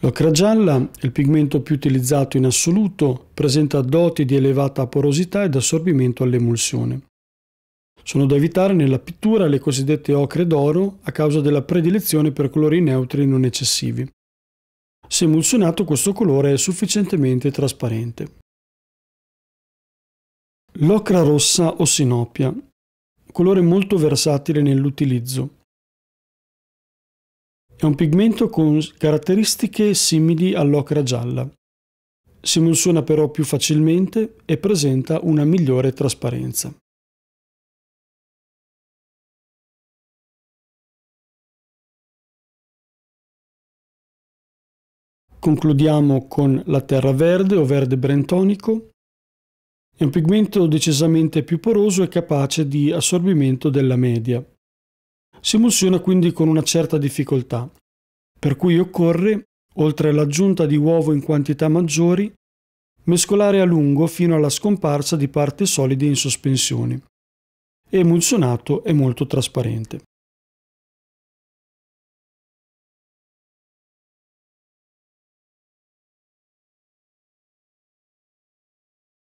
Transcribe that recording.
L'ocra gialla, il pigmento più utilizzato in assoluto, presenta doti di elevata porosità ed assorbimento all'emulsione. Sono da evitare nella pittura le cosiddette ocre d'oro a causa della predilezione per colori neutri non eccessivi. Se emulsionato questo colore è sufficientemente trasparente. L'ocra rossa o sinopia, colore molto versatile nell'utilizzo. È un pigmento con caratteristiche simili all'ocra gialla. Si emoziona però più facilmente e presenta una migliore trasparenza. Concludiamo con la terra verde o verde brentonico. È un pigmento decisamente più poroso e capace di assorbimento della media si emulsiona quindi con una certa difficoltà, per cui occorre, oltre all'aggiunta di uovo in quantità maggiori, mescolare a lungo fino alla scomparsa di parti solide in sospensione. Emulsionato è molto trasparente.